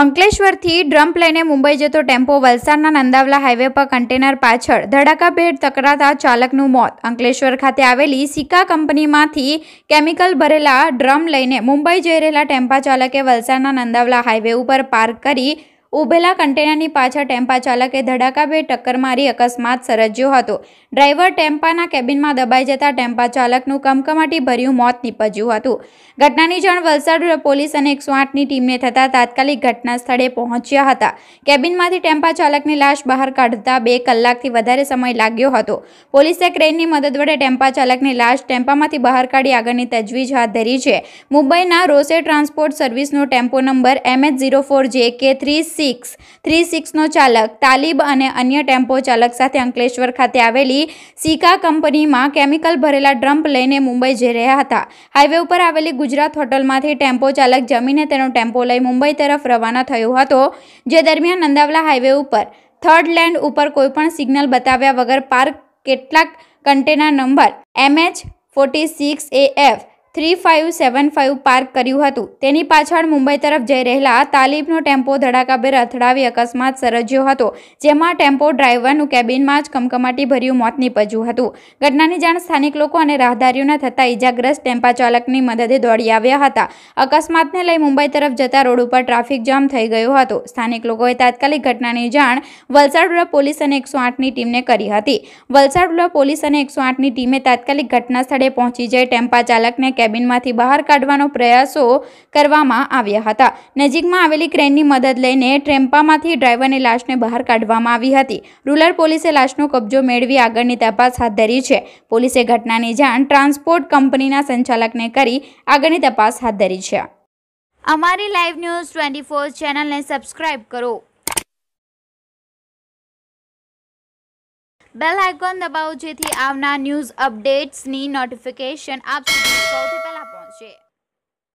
અંકલેશ્વરથી ડ્રમ્પ લઈને મુંબઈ જતો ટેમ્પો વલસાડના નંદાવલા હાઈવે પર કન્ટેનર પાછળ ભેટ ટકરાતા ચાલકનું મોત અંકલેશ્વર ખાતે આવેલી સિક્કા કંપનીમાંથી કેમિકલ ભરેલા ડ્રમ લઈને મુંબઈ જઈ રહેલા ટેમ્પા ચાલકે વલસાડના નંદાવલા હાઈવે ઉપર પાર્ક કરી ઉભેલા કન્ટેનરની પાછળ ટેમ્પા ચાલકે ધડાકાભેર ટક્કર મારી અકસ્માત સર્જ્યો હતો ડ્રાઈવર ટેમ્પાના કેબિનમાં દબાઈ જતા ટેમ્પા ચાલકનું કમકમાટી ભર્યું મોત નીપજ્યું હતું ઘટનાની જાણ વલસાડ પોલીસ અને એકસો આઠની ટીમને થતાં તાત્કાલિક ઘટના સ્થળે પહોંચ્યા હતા કેબિનમાંથી ટેમ્પા ચાલકની લાશ બહાર કાઢતા બે કલાકથી વધારે સમય લાગ્યો હતો પોલીસે ક્રેનની મદદ વડે ટેમ્પા ચાલકની લાશ ટેમ્પામાંથી બહાર કાઢી આગળની તજવીજ હાથ ધરી છે મુંબઈના રોસે ટ્રાન્સપોર્ટ સર્વિસનો tempo number MH zero four J K three six three સિક્સનો ચાલક તાલિબ અને અન્ય ટેમ્પો ચાલક સાથે અંકલેશ્વર ખાતે આવેલી સિકા કંપનીમાં કેમિકલ ભરેલા ડ્રમ્પ લઈને મુંબઈ જઈ રહ્યા હતા હાઈવે ઉપર આવેલી ગુજરાત હોટલમાંથી ટેમ્પો ચાલક જમીને તેનો ટેમ્પો લઈ મુંબઈ તરફ રવાના થયો હતો જે દરમિયાન નંદાવલા હાઈવે ઉપર થર્ડ લેન્ડ ઉપર કોઈપણ સિગ્નલ બતાવ્યા વગર પાર્ક કેટલાક container number MH forty six A F three five seven five park કર્યું હતું તેની પાછળ મુંબઈ તરફ જઈ રહેલા તાલીબનો ટેમ્પો ધડાકાભેર અથડાવી અકસ્માત સર્જ્યો હતો જેમાં ટેમ્પો ડ્રાઈવરનું કેબિનમાં જ કમકમાટી ભર્યું મોત નીપજ્યું હતું ઘટનાની જાણ સ્થાનિક લોકો અને રાહદારીઓને થતાં ઇજાગ્રસ્ત ટેમ્પા ચાલકની મદદે દોડી આવ્યા હતા અકસ્માતને લઈ મુંબઈ તરફ જતા રોડ ઉપર ટ્રાફિક જામ થઈ ગયો હતો સ્થાનિક લોકોએ તાત્કાલિક ઘટનાની જાણ વલસાડ પોલીસ અને એકસો આઠની ટીમને કરી હતી વલસાડ પોલીસ અને એકસો આઠની ટીમે તાત્કાલિક ઘટના સ્થળે પહોંચી જઈ ટેમ્પા ચાલકને કેબિનમાંથી બહાર કાઢવાનો પ્રયાસો કરવામાં આવ્યા હતા નજીકમાં આવેલી ક્રેનની મદદ લઈને ટ્રેમ્પામાંથી ડ્રાઈવરની લાશને બહાર કાઢવામાં આવી હતી રૂરલ પોલીસે લાશનો કબજો મેળવી આગળની તપાસ હાથ ધરી છે પોલીસે ઘટનાની જાણ ટ્રાન્સપોર્ટ કંપનીના સંચાલકને કરી આગળની તપાસ હાથ ધરી છે અમારી લાઈવ ન્યૂઝ ટ્વેન્ટી ફોર ચેનલને સબસ્ક્રાઇબ કરો બેલ આઇકોન દબાવો જેથી આવનાર ન્યૂઝ અપડેટ્સની નોટિફિકેશન આપ સૌથી પહેલાં